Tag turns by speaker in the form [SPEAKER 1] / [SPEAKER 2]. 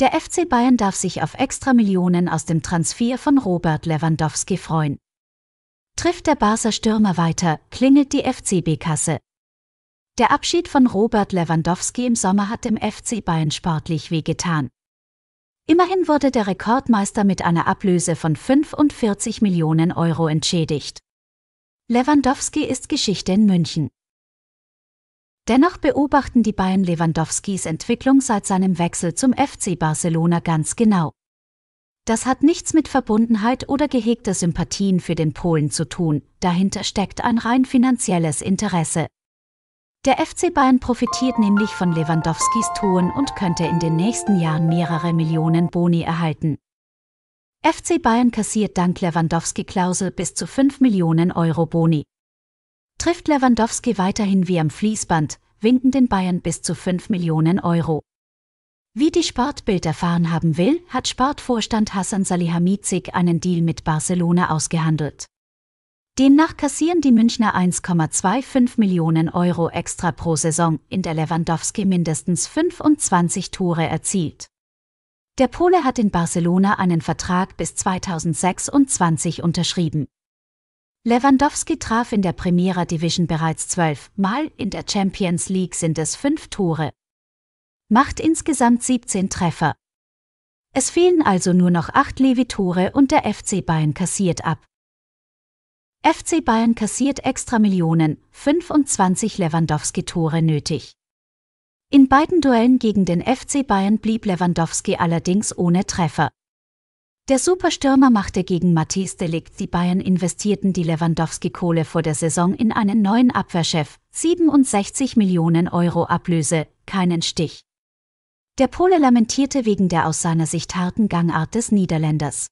[SPEAKER 1] Der FC Bayern darf sich auf extra Millionen aus dem Transfer von Robert Lewandowski freuen. Trifft der Barser Stürmer weiter, klingelt die FCB-Kasse. Der Abschied von Robert Lewandowski im Sommer hat dem FC Bayern sportlich wehgetan. Immerhin wurde der Rekordmeister mit einer Ablöse von 45 Millionen Euro entschädigt. Lewandowski ist Geschichte in München. Dennoch beobachten die Bayern Lewandowskis Entwicklung seit seinem Wechsel zum FC Barcelona ganz genau. Das hat nichts mit Verbundenheit oder gehegter Sympathien für den Polen zu tun, dahinter steckt ein rein finanzielles Interesse. Der FC Bayern profitiert nämlich von Lewandowskis Touren und könnte in den nächsten Jahren mehrere Millionen Boni erhalten. FC Bayern kassiert dank Lewandowski-Klausel bis zu 5 Millionen Euro Boni. Trifft Lewandowski weiterhin wie am Fließband, winken den Bayern bis zu 5 Millionen Euro. Wie die Sportbild erfahren haben will, hat Sportvorstand Hassan Salihamidzic einen Deal mit Barcelona ausgehandelt. Demnach kassieren die Münchner 1,25 Millionen Euro extra pro Saison, in der Lewandowski mindestens 25 Tore erzielt. Der Pole hat in Barcelona einen Vertrag bis 2026 unterschrieben. Lewandowski traf in der Premierer Division bereits zwölf Mal, in der Champions League sind es fünf Tore. Macht insgesamt 17 Treffer. Es fehlen also nur noch acht Levi-Tore und der FC Bayern kassiert ab. FC Bayern kassiert extra Millionen, 25 Lewandowski-Tore nötig. In beiden Duellen gegen den FC Bayern blieb Lewandowski allerdings ohne Treffer. Der Superstürmer machte gegen Matthijs Delikt. Die Bayern investierten die Lewandowski-Kohle vor der Saison in einen neuen Abwehrchef. 67 Millionen Euro Ablöse, keinen Stich. Der Pole lamentierte wegen der aus seiner Sicht harten Gangart des Niederländers.